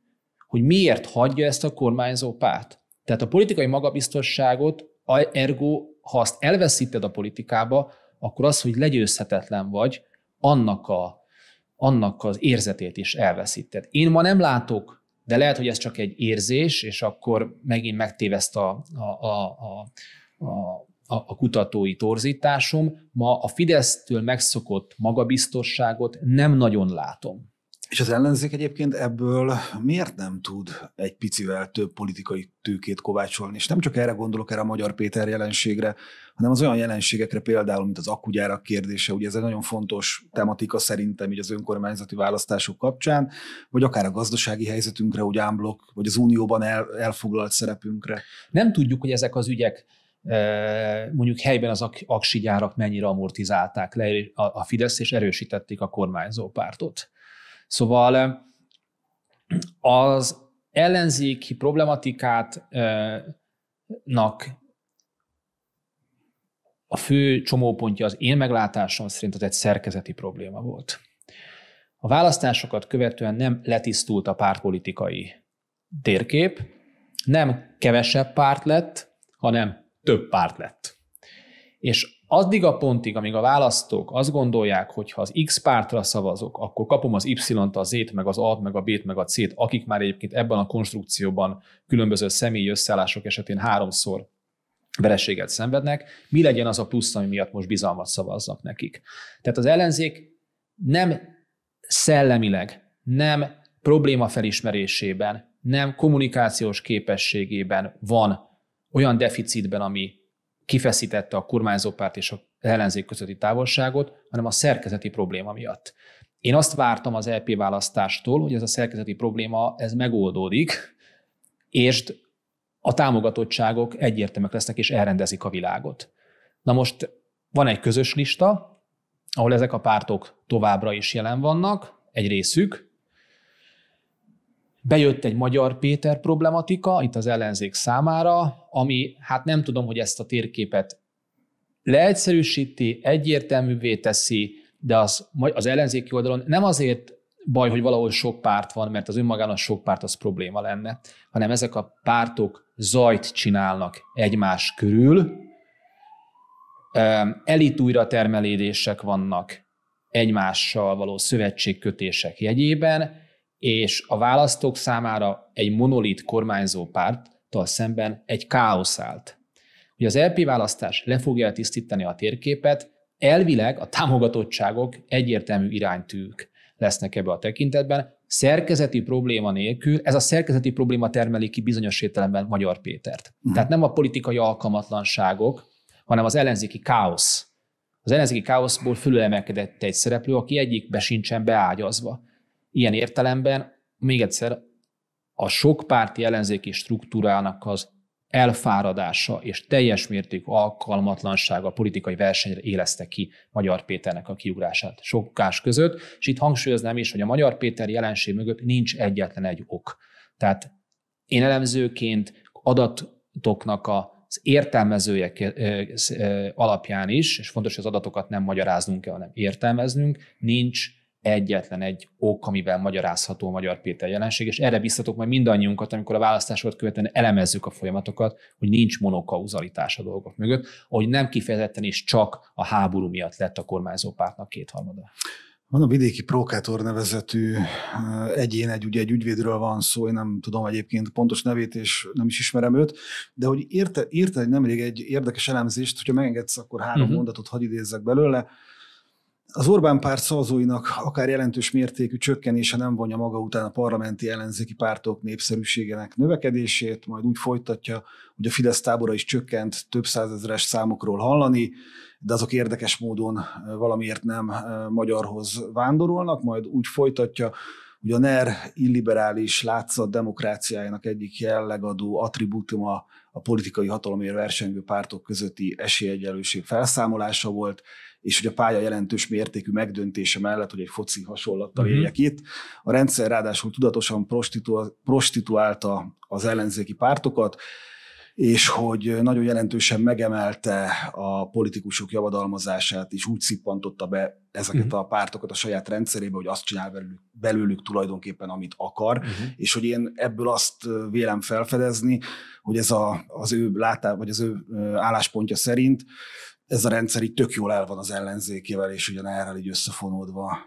Hogy miért hagyja ezt a kormányzó párt. Tehát a politikai magabiztosságot, ergo, ha azt elveszíted a politikába, akkor az, hogy legyőzhetetlen vagy, annak, a, annak az érzetét is elveszíted. Én ma nem látok de lehet, hogy ez csak egy érzés, és akkor megint megtéveszt a, a, a, a, a, a kutatói torzításom. Ma a Fidesztől megszokott magabiztosságot nem nagyon látom. És az ellenzék egyébként ebből miért nem tud egy picivel több politikai tőkét kovácsolni? És nem csak erre gondolok, erre a Magyar Péter jelenségre, hanem az olyan jelenségekre például, mint az akkugyárak kérdése, ugye ez egy nagyon fontos tematika szerintem így az önkormányzati választások kapcsán, vagy akár a gazdasági helyzetünkre, ugye ámblok, vagy az unióban el, elfoglalt szerepünkre. Nem tudjuk, hogy ezek az ügyek e, mondjuk helyben az aksigyárak mennyire amortizálták le a Fidesz, és erősítették a kormányzó pártot. Szóval az ellenzéki problematikátnak a fő csomópontja az én meglátásom szerint az egy szerkezeti probléma volt. A választásokat követően nem letisztult a pártpolitikai térkép, nem kevesebb párt lett, hanem több párt lett. És addig a pontig, amíg a választók azt gondolják, hogy ha az X pártra szavazok, akkor kapom az Y-t, az Z-t, meg az A-t, meg a B-t, meg a C-t, akik már egyébként ebben a konstrukcióban különböző személyi összeállások esetén háromszor vereséget szenvednek, mi legyen az a plusz, ami miatt most bizalmat szavaznak nekik. Tehát az ellenzék nem szellemileg, nem probléma felismerésében, nem kommunikációs képességében van olyan deficitben, ami kifeszítette a kormányzópárt és a ellenzék közötti távolságot, hanem a szerkezeti probléma miatt. Én azt vártam az LP e választástól, hogy ez a szerkezeti probléma ez megoldódik, és a támogatottságok egyértelműek lesznek és elrendezik a világot. Na most van egy közös lista, ahol ezek a pártok továbbra is jelen vannak, egy részük, Bejött egy Magyar Péter problematika itt az ellenzék számára, ami hát nem tudom, hogy ezt a térképet leegyszerűsíti, egyértelművé teszi, de az, az ellenzéki oldalon nem azért baj, hogy valahol sok párt van, mert az a sok párt az probléma lenne, hanem ezek a pártok zajt csinálnak egymás körül, elit termelédések vannak egymással való szövetségkötések jegyében, és a választók számára egy monolit kormányzó párttal szemben egy káosz állt. Ugye az LP választás le fogja tisztítani a térképet, elvileg a támogatottságok egyértelmű iránytűk lesznek ebbe a tekintetben, szerkezeti probléma nélkül, ez a szerkezeti probléma termeli ki bizonyos értelemben Magyar Pétert. Uh-huh. Tehát nem a politikai alkalmatlanságok, hanem az ellenzéki káosz. Az ellenzéki káoszból fölülemelkedett egy szereplő, aki egyikbe sincsen beágyazva. Ilyen értelemben még egyszer a sok párti ellenzéki struktúrának az elfáradása és teljes mértékű alkalmatlansága a politikai versenyre élezte ki Magyar Péternek a kiugrását sokkás között, és itt hangsúlyoznám is, hogy a Magyar Péter jelenség mögött nincs egyetlen egy ok. Tehát én elemzőként adatoknak az értelmezője eh, eh, alapján is, és fontos, hogy az adatokat nem magyaráznunk kell, hanem értelmeznünk, nincs egyetlen egy ok, amivel magyarázható a Magyar Péter jelenség, és erre biztatok majd mindannyiunkat, amikor a választásokat követően elemezzük a folyamatokat, hogy nincs monokauzalitás a dolgok mögött, hogy nem kifejezetten és csak a háború miatt lett a kormányzó pártnak kétharmada. Van a vidéki prókátor nevezetű eh, egyén, egy, ugye egy ügyvédről van szó, én nem tudom egyébként pontos nevét, és nem is ismerem őt, de hogy írta, írta nemrég egy érdekes elemzést, hogyha megengedsz, akkor három uh-huh. mondatot hadd idézzek belőle, az Orbán párt szavazóinak akár jelentős mértékű csökkenése nem vonja maga után a parlamenti ellenzéki pártok népszerűségének növekedését, majd úgy folytatja, hogy a Fidesz tábora is csökkent több százezres számokról hallani, de azok érdekes módon valamiért nem magyarhoz vándorolnak, majd úgy folytatja, hogy a NER illiberális látszat demokráciájának egyik jellegadó attribútuma a politikai hatalomért versengő pártok közötti esélyegyenlőség felszámolása volt, és hogy a pálya jelentős mértékű megdöntése mellett, hogy egy foci hasonlattal mm-hmm. éljek itt, a rendszer ráadásul tudatosan prostituálta az ellenzéki pártokat, és hogy nagyon jelentősen megemelte a politikusok javadalmazását, és úgy szippantotta be ezeket uh-huh. a pártokat a saját rendszerébe, hogy azt csinál belőlük, belőlük tulajdonképpen, amit akar, uh-huh. és hogy én ebből azt vélem felfedezni, hogy ez a, az ő látá, vagy az ő álláspontja szerint ez a rendszer így tök jól el van az ellenzékével, és ugyan erre így összefonódva.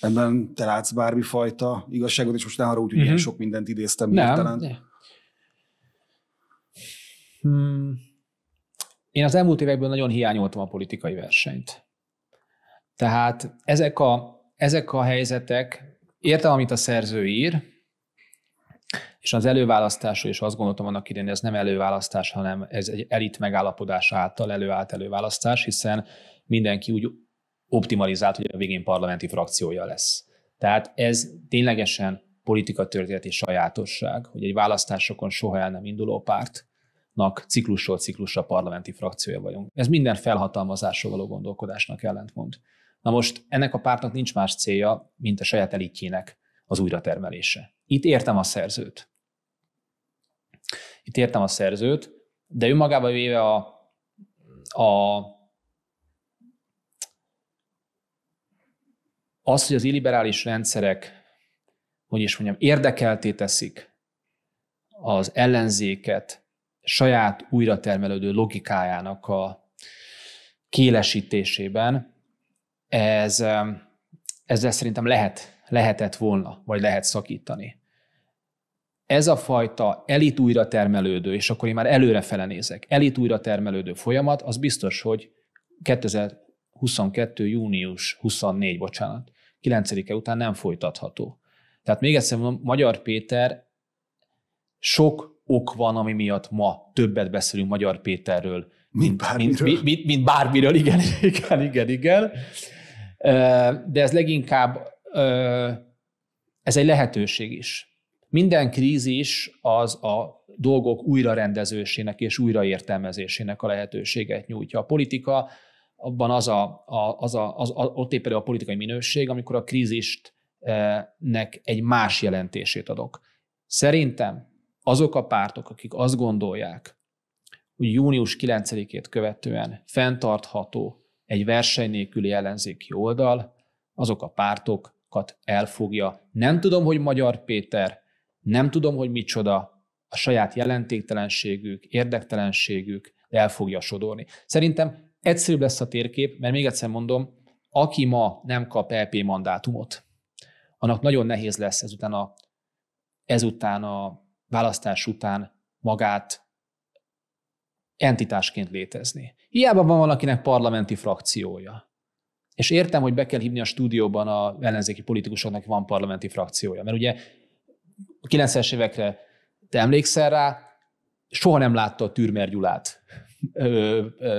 Ebben te látsz bármifajta igazságot, és most ne úgy, hogy uh-huh. ilyen mhm. sok mindent idéztem. Nem, Hmm. Én az elmúlt években nagyon hiányoltam a politikai versenyt. Tehát ezek a, ezek a helyzetek, értem, amit a szerző ír, és az előválasztás, és azt gondoltam annak idén, ez nem előválasztás, hanem ez egy elit megállapodás által előállt előválasztás, hiszen mindenki úgy optimalizált, hogy a végén parlamenti frakciója lesz. Tehát ez ténylegesen politika történeti sajátosság, hogy egy választásokon soha el nem induló párt nak ciklusról ciklusra parlamenti frakciója vagyunk. Ez minden felhatalmazásról való gondolkodásnak ellentmond. Na most ennek a pártnak nincs más célja, mint a saját elitjének az újratermelése. Itt értem a szerzőt. Itt értem a szerzőt, de ő véve a, a az, hogy az illiberális rendszerek, hogy is mondjam, érdekelté teszik az ellenzéket, saját újratermelődő logikájának a kélesítésében ez, ezzel szerintem lehet, lehetett volna, vagy lehet szakítani. Ez a fajta elit újratermelődő, és akkor én már előrefele nézek, elit újratermelődő folyamat, az biztos, hogy 2022. június 24, bocsánat, 9-e után nem folytatható. Tehát még egyszer mondom, Magyar Péter sok ok van, ami miatt ma többet beszélünk Magyar Péterről, mint bármiről. Mint, mint, mint bármiről, igen, igen, igen, igen. De ez leginkább, ez egy lehetőség is. Minden krízis az a dolgok újrarendezősének és újraértelmezésének a lehetőséget nyújtja. A politika abban az a, a, az a az, a, ott éppen a politikai minőség, amikor a krízistnek egy más jelentését adok. Szerintem azok a pártok, akik azt gondolják, hogy június 9-ét követően fenntartható egy verseny nélküli ellenzéki oldal, azok a pártokat elfogja. Nem tudom, hogy Magyar Péter, nem tudom, hogy micsoda, a saját jelentéktelenségük, érdektelenségük el fogja sodorni. Szerintem egyszerűbb lesz a térkép, mert még egyszer mondom, aki ma nem kap LP e mandátumot, annak nagyon nehéz lesz ezután a, ezután a választás után magát entitásként létezni. Hiába van valakinek parlamenti frakciója. És értem, hogy be kell hívni a stúdióban a ellenzéki politikusoknak, van parlamenti frakciója. Mert ugye a 90-es évekre te emlékszel rá, soha nem látta a Türmer Gyulát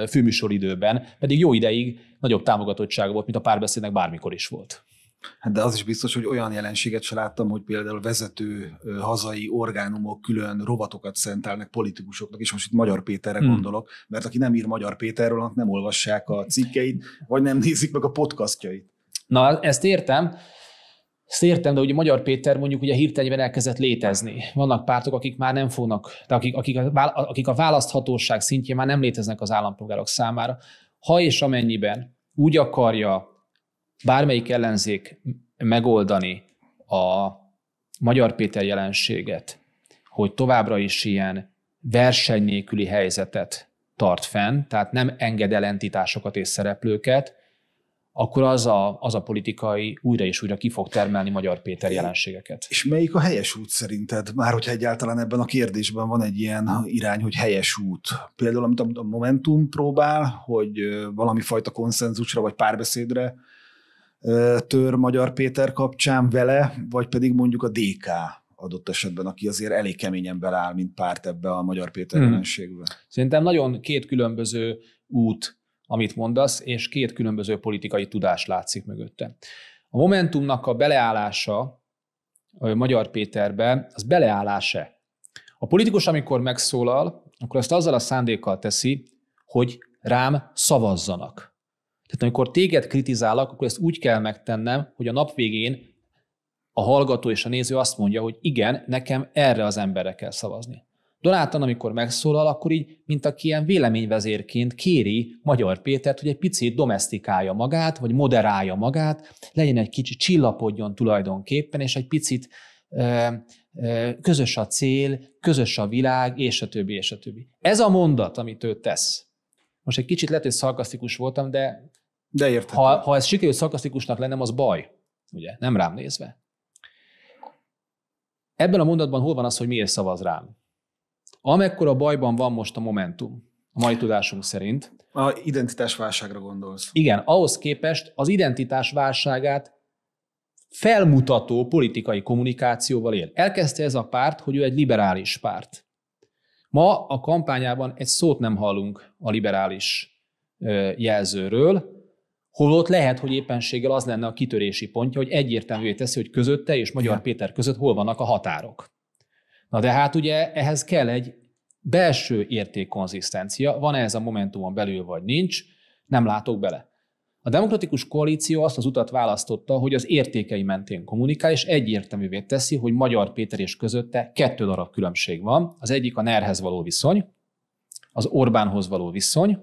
főműsoridőben, pedig jó ideig nagyobb támogatottsága volt, mint a párbeszédnek bármikor is volt de az is biztos, hogy olyan jelenséget se láttam, hogy például vezető hazai orgánumok külön rovatokat szentelnek politikusoknak, és most itt Magyar Péterre hmm. gondolok, mert aki nem ír Magyar Péterről, annak nem olvassák a cikkeit, vagy nem nézik meg a podcastjait. Na, ezt értem, ezt értem, de ugye Magyar Péter mondjuk ugye hirtelenben elkezdett létezni. Vannak pártok, akik már nem fognak, de akik, akik, a, akik a választhatóság szintjén már nem léteznek az állampolgárok számára. Ha és amennyiben úgy akarja bármelyik ellenzék megoldani a Magyar Péter jelenséget, hogy továbbra is ilyen verseny nélküli helyzetet tart fenn, tehát nem enged el entitásokat és szereplőket, akkor az a, az a politikai újra és újra ki fog termelni Magyar Péter jelenségeket. És melyik a helyes út szerinted? Már hogyha egyáltalán ebben a kérdésben van egy ilyen irány, hogy helyes út. Például amit a Momentum próbál, hogy valami fajta konszenzusra vagy párbeszédre tör Magyar Péter kapcsán vele, vagy pedig mondjuk a DK adott esetben, aki azért elég keményen beláll, mint párt ebbe a Magyar Péter hmm. jelenségbe. Szerintem nagyon két különböző út, amit mondasz, és két különböző politikai tudás látszik mögötte. A Momentumnak a beleállása a Magyar Péterbe, az beleállása. A politikus, amikor megszólal, akkor ezt azzal a szándékkal teszi, hogy rám szavazzanak. Tehát amikor téged kritizálak, akkor ezt úgy kell megtennem, hogy a nap végén a hallgató és a néző azt mondja, hogy igen, nekem erre az emberre kell szavazni. Donátan, amikor megszólal, akkor így, mint aki ilyen véleményvezérként kéri Magyar Pétert, hogy egy picit domestikálja magát, vagy moderálja magát, legyen egy kicsit csillapodjon tulajdonképpen, és egy picit ö, ö, közös a cél, közös a világ, és a többi, és a többi. Ez a mondat, amit ő tesz, most egy kicsit lehet, hogy szarkasztikus voltam, de, de ha, ha ez sikerül szarkasztikusnak lennem, az baj. Ugye? Nem rám nézve. Ebben a mondatban hol van az, hogy miért szavaz rám? a bajban van most a Momentum, a mai tudásunk szerint. A identitás válságra gondolsz. Igen, ahhoz képest az identitás válságát felmutató politikai kommunikációval él. Elkezdte ez a párt, hogy ő egy liberális párt. Ma a kampányában egy szót nem hallunk a liberális jelzőről, holott lehet, hogy éppenséggel az lenne a kitörési pontja, hogy egyértelművé teszi, hogy közötte és Magyar Péter között hol vannak a határok. Na de hát ugye ehhez kell egy belső értékkonzisztencia, van-e ez a momentumon belül, vagy nincs, nem látok bele. A demokratikus koalíció azt az utat választotta, hogy az értékei mentén kommunikál, és egyértelművé teszi, hogy Magyar Péter és közötte kettő darab különbség van. Az egyik a nerhez való viszony, az Orbánhoz való viszony,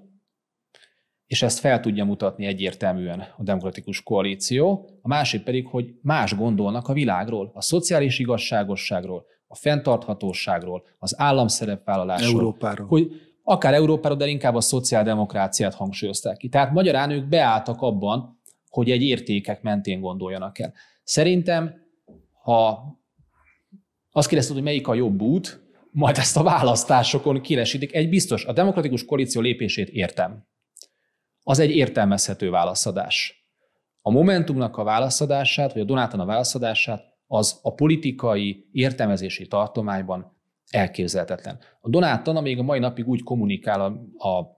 és ezt fel tudja mutatni egyértelműen a demokratikus koalíció, a másik pedig, hogy más gondolnak a világról, a szociális igazságosságról, a fenntarthatóságról, az államszerepvállalásról. Európáról. Hogy akár Európára, de inkább a szociáldemokráciát hangsúlyozták ki. Tehát magyarán ők beálltak abban, hogy egy értékek mentén gondoljanak el. Szerintem, ha azt kérdezted, hogy melyik a jobb út, majd ezt a választásokon kiresítik. Egy biztos, a demokratikus koalíció lépését értem. Az egy értelmezhető válaszadás. A Momentumnak a válaszadását, vagy a Donátán a válaszadását, az a politikai értelmezési tartományban elképzelhetetlen. A Donát amíg még a mai napig úgy kommunikál a, a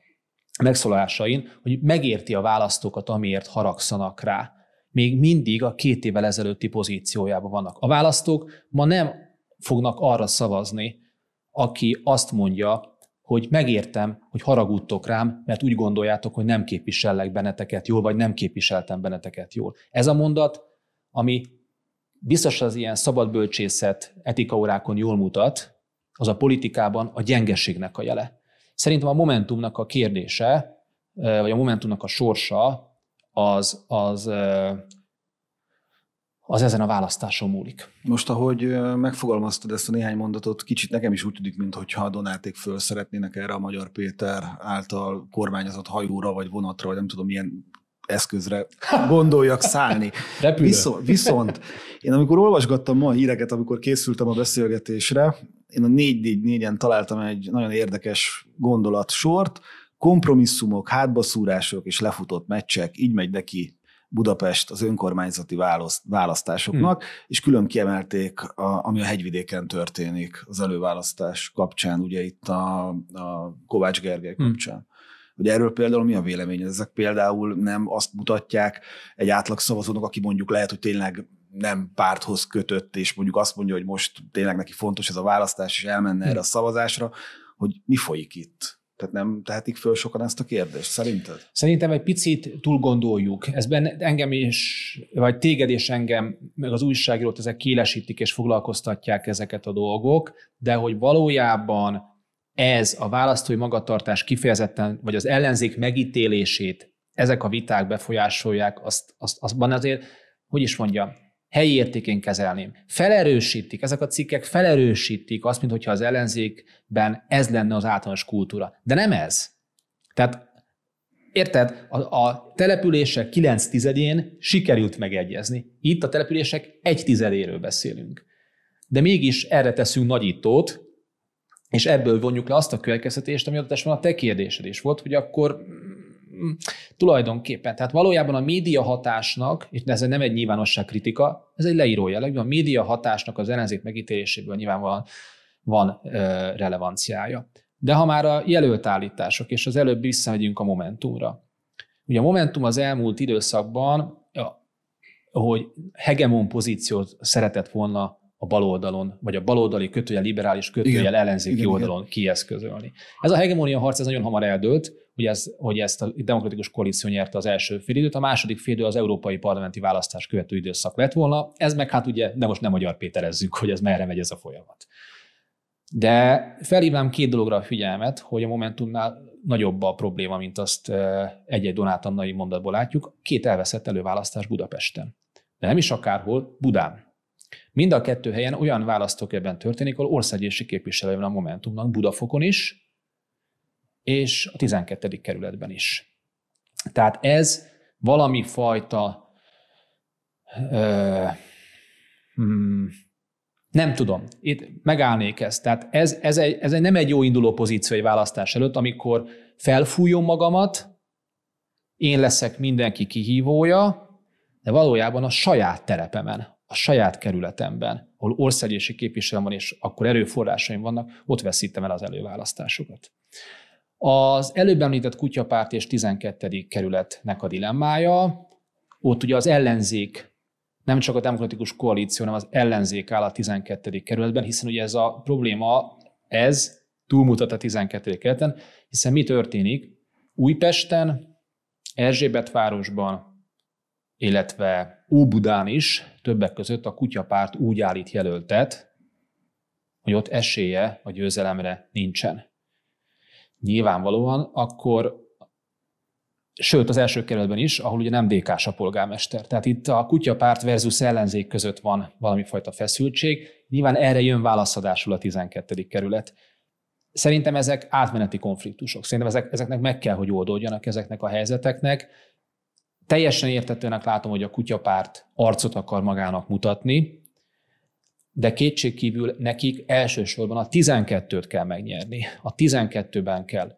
megszólalásain, hogy megérti a választókat, amiért haragszanak rá. Még mindig a két évvel ezelőtti pozíciójában vannak. A választók ma nem fognak arra szavazni, aki azt mondja, hogy megértem, hogy haragudtok rám, mert úgy gondoljátok, hogy nem képvisellek benneteket jól, vagy nem képviseltem benneteket jól. Ez a mondat, ami biztos az ilyen szabadbölcsészet etikaórákon jól mutat, az a politikában a gyengeségnek a jele. Szerintem a Momentumnak a kérdése, vagy a Momentumnak a sorsa az, az, az ezen a választáson múlik. Most, ahogy megfogalmaztad ezt a néhány mondatot, kicsit nekem is úgy tűnik, mintha a Donáték föl szeretnének erre a Magyar Péter által kormányozott hajóra, vagy vonatra, vagy nem tudom, milyen eszközre gondoljak szállni. viszont, viszont én amikor olvasgattam ma a híreket, amikor készültem a beszélgetésre, én a 444-en találtam egy nagyon érdekes gondolatsort, kompromisszumok, hátbaszúrások és lefutott meccsek, így megy neki Budapest az önkormányzati választásoknak, hmm. és külön kiemelték, a, ami a hegyvidéken történik az előválasztás kapcsán, ugye itt a, a Kovács Gergely hm. kapcsán. Hmm hogy erről például mi a vélemény? Ezek például nem azt mutatják egy átlag szavazónak, aki mondjuk lehet, hogy tényleg nem párthoz kötött, és mondjuk azt mondja, hogy most tényleg neki fontos ez a választás, és elmenne erre a hm. szavazásra, hogy mi folyik itt? Tehát nem tehetik föl sokan ezt a kérdést, szerinted? Szerintem egy picit túl gondoljuk. Ez benne, engem is, vagy téged és engem, meg az újságírót ezek kélesítik és foglalkoztatják ezeket a dolgok, de hogy valójában ez a választói magatartás kifejezetten, vagy az ellenzék megítélését ezek a viták befolyásolják, azt, azt, van azért, hogy is mondjam, helyi értékén kezelném. Felerősítik, ezek a cikkek felerősítik azt, mintha az ellenzékben ez lenne az általános kultúra. De nem ez. Tehát Érted? A, a települések 9 tizedén sikerült megegyezni. Itt a települések egy tizedéről beszélünk. De mégis erre teszünk nagyítót, és ebből vonjuk le azt a következtetést, ami adott esetben a te kérdésed is volt, hogy akkor mm, tulajdonképpen. Tehát valójában a média hatásnak, és ez nem egy nyilvánosság kritika, ez egy leíró jellegű, a média hatásnak az ellenzék megítéléséből nyilvánvalóan van ö, relevanciája. De ha már a jelölt állítások, és az előbb visszamegyünk a Momentumra. Ugye a Momentum az elmúlt időszakban, hogy hegemon pozíciót szeretett volna a baloldalon, vagy a baloldali kötője, liberális kötője, igen. ellenzéki igen, oldalon igen. kieszközölni. Ez a hegemónia harc ez nagyon hamar eldőlt, hogy, ez, hogy ezt a demokratikus koalíció nyerte az első időt, a második félidő az európai parlamenti választás követő időszak lett volna, ez meg hát ugye, de most nem magyar péterezzük, hogy ez merre megy ez a folyamat. De felhívnám két dologra a figyelmet, hogy a Momentumnál nagyobb a probléma, mint azt egy-egy Donát Annai mondatból látjuk. Két elveszett előválasztás Budapesten. De nem is akárhol, Budán. Mind a kettő helyen olyan választókörben történik, ahol országgyűlési képviselő van a Momentumnak Budafokon is, és a 12. kerületben is. Tehát ez valami fajta ö, hmm, nem tudom, itt megállnék ezt. Tehát ez, ez, egy, ez egy nem egy jó induló pozíció egy választás előtt, amikor felfújom magamat, én leszek mindenki kihívója, de valójában a saját terepemen a saját kerületemben, ahol országgyűlési képviselő van, és akkor erőforrásaim vannak, ott veszítem el az előválasztásokat. Az előbb említett Kutyapárt és 12. kerületnek a dilemmája, ott ugye az ellenzék nem csak a demokratikus koalíció, hanem az ellenzék áll a 12. kerületben, hiszen ugye ez a probléma, ez túlmutat a 12. kerületen, hiszen mi történik? Újpesten, Erzsébetvárosban, illetve Óbudán is többek között a kutyapárt úgy állít jelöltet, hogy ott esélye a győzelemre nincsen. Nyilvánvalóan akkor, sőt az első kerületben is, ahol ugye nem dk a polgármester. Tehát itt a kutyapárt versus ellenzék között van valami fajta feszültség. Nyilván erre jön válaszadásul a 12. kerület. Szerintem ezek átmeneti konfliktusok. Szerintem ezek, ezeknek meg kell, hogy oldódjanak ezeknek a helyzeteknek teljesen értetőnek látom, hogy a kutyapárt arcot akar magának mutatni, de kétségkívül nekik elsősorban a 12-t kell megnyerni. A 12-ben kell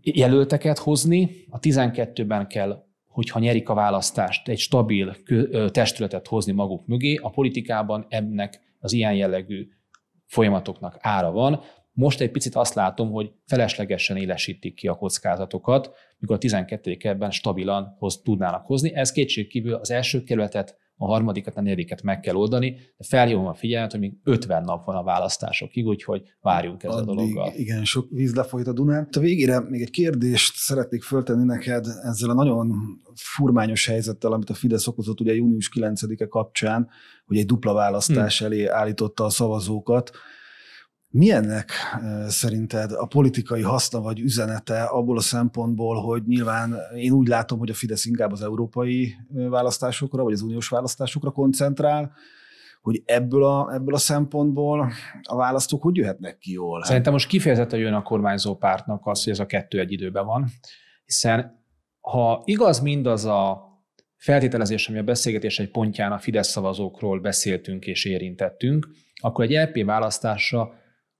jelölteket hozni, a 12-ben kell hogyha nyerik a választást, egy stabil testületet hozni maguk mögé. A politikában ennek az ilyen jellegű folyamatoknak ára van. Most egy picit azt látom, hogy feleslegesen élesítik ki a kockázatokat, mikor a 12. kerületben stabilan hoz, tudnának hozni. Ez kétségkívül az első kerületet, a harmadikat, a negyediket meg kell oldani, de felhívom a figyelmet, hogy még 50 nap van a választásokig, úgyhogy várjunk ezzel a dologgal. Igen, sok víz lefolyt a Dunán. Hát a végére még egy kérdést szeretnék föltenni neked ezzel a nagyon furmányos helyzettel, amit a Fidesz okozott ugye június 9-e kapcsán, hogy egy dupla választás hmm. elé állította a szavazókat. Milyennek szerinted a politikai haszna vagy üzenete abból a szempontból, hogy nyilván én úgy látom, hogy a Fidesz inkább az európai választásokra, vagy az uniós választásokra koncentrál, hogy ebből a, ebből a szempontból a választók hogy jöhetnek ki jól? Szerintem most kifejezetten jön a kormányzó pártnak az, hogy ez a kettő egy időben van, hiszen ha igaz mindaz a feltételezés, ami a beszélgetés egy pontján a Fidesz szavazókról beszéltünk és érintettünk, akkor egy LP e választásra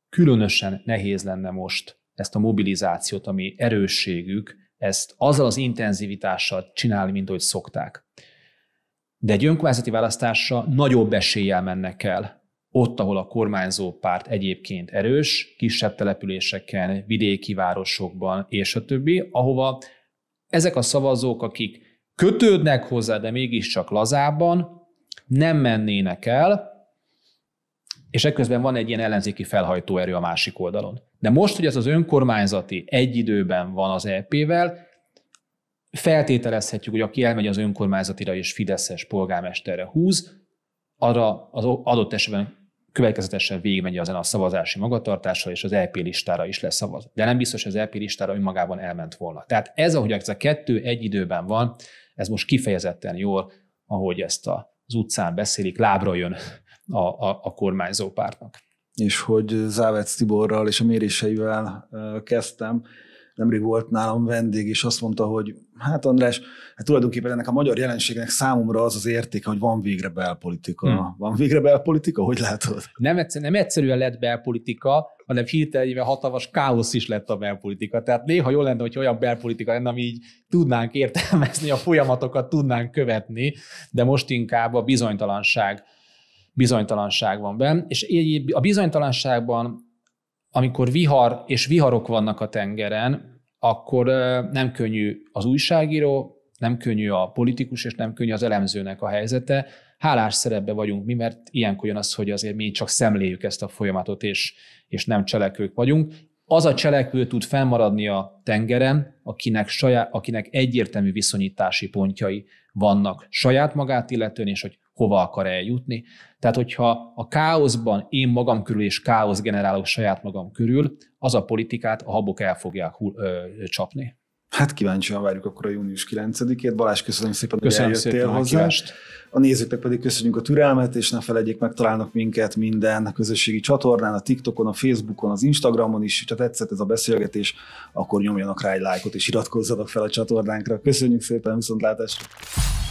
különösen nehéz lenne most ezt a mobilizációt, ami erősségük, ezt azzal az intenzivitással csinálni, mint ahogy szokták. De egy önkormányzati választásra nagyobb eséllyel mennek el, ott, ahol a kormányzó párt egyébként erős, kisebb településeken, vidéki városokban és a többi, ahova ezek a szavazók, akik kötődnek hozzá, de mégiscsak lazában, nem mennének el, és ekközben van egy ilyen ellenzéki felhajtó erő a másik oldalon. De most, hogy ez az önkormányzati egy időben van az EP-vel, feltételezhetjük, hogy aki elmegy az önkormányzatira és Fideszes polgármesterre húz, arra az adott esetben következetesen végigmegy ezen a szavazási magatartással, és az LP e listára is lesz szavaz. De nem biztos, hogy az LP e listára önmagában elment volna. Tehát ez, ahogy ez a kettő egy időben van, ez most kifejezetten jól, ahogy ezt az utcán beszélik, lábra jön a, a, a kormányzó pártnak. És hogy Závetsz Tiborral és a méréseivel kezdtem, nemrég volt nálam vendég, és azt mondta, hogy hát András, hát tulajdonképpen ennek a magyar jelenségnek számomra az az értéke, hogy van végre belpolitika. Hmm. Van végre belpolitika? Hogy látod? Nem, egyszer, nem egyszerűen lett belpolitika, hanem hirtelen hatalmas káosz is lett a belpolitika. Tehát néha jó lenne, hogy olyan belpolitika lenne, ami így tudnánk értelmezni, a folyamatokat tudnánk követni, de most inkább a bizonytalanság bizonytalanság van benne, és a bizonytalanságban, amikor vihar és viharok vannak a tengeren, akkor nem könnyű az újságíró, nem könnyű a politikus, és nem könnyű az elemzőnek a helyzete. Hálás szerepben vagyunk mi, mert ilyenkor jön az, hogy azért mi csak szemléljük ezt a folyamatot, és, és nem cselekvők vagyunk. Az a cselekvő tud fennmaradni a tengeren, akinek, saját, akinek egyértelmű viszonyítási pontjai vannak saját magát illetően, és hogy hova akar eljutni. Tehát, hogyha a káoszban én magam körül és káosz generálok saját magam körül, az a politikát a habok el fogják ö, csapni. Hát kíváncsian várjuk akkor a június 9-ét. Balázs, köszönöm szépen, köszönöm hogy eljöttél hozzá. A nézőknek pedig köszönjük a türelmet, és ne felejtjék, megtalálnak minket minden közösségi csatornán, a TikTokon, a Facebookon, az Instagramon is. Ha tetszett ez a beszélgetés, akkor nyomjanak rá egy lájkot, és iratkozzanak fel a csatornánkra. Köszönjük szépen, viszontlátásra!